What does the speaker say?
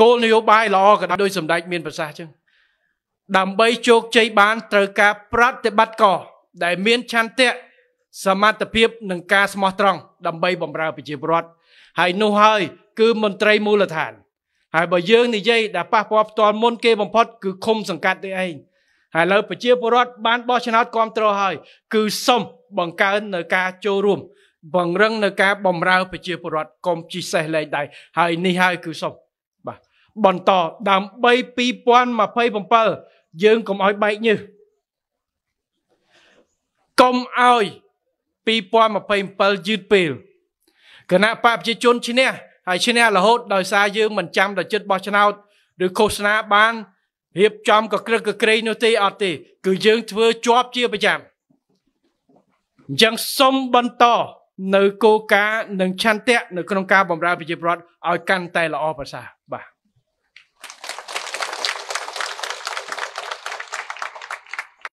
គោលនយោបាយល្អក៏ដោយសម្ដេចមានប្រសាសន៍ចឹងដើម្បីជោគជ័យបានត្រូវការប្រតិបត្តិកដែលមានឆន្ទៈសមត្ថភាពនិងការស្មោះត្រង់ដើម្បីបម្រើប្រជាពលរដ្ឋហើយនោះហើយគឺមន្ត្រីមូលដ្ឋានហើយបើយើងនិយាយដែលប៉ះពាល់ផ្ទាល់មុនគេបំផុតគឺឃុំសង្កាត់នេះឯងហើយឥឡូវប្រជាពលរដ្ឋបានបោះឆ្នោតគ្រប់គ្រងហើយ គឺសុំបង្កើននៅការចូលរួម បង្រឹងនៅការបំរើប្រជាពលរដ្ឋកុំជិះសេះលែងដៃហើយនេះហើយគឺសុំបន្តដើម្បី2027យើងកុំឲ្យបែកញើសកុំឲ្យ2027យឺតពេលគណៈបកប្រជាជនឈ្នះហើយឈ្នះរហូតដោយសារយើងមិនចាំដល់ចិត្តបោះឆ្នោតឬឃោសនាបានរៀបចំក៏ក្រឹកក៏ក្រែងនោះទេអត់ទេគឺយើងធ្វើជាប់ជាប្រចាំអញ្ចឹងសូមបន្តនៅគោលការណ៍និងឆន្ទៈនៅក្នុងការបម្រើប្រជាពលរដ្ឋឲ្យកាន់តែល្អប្រសើរបាទ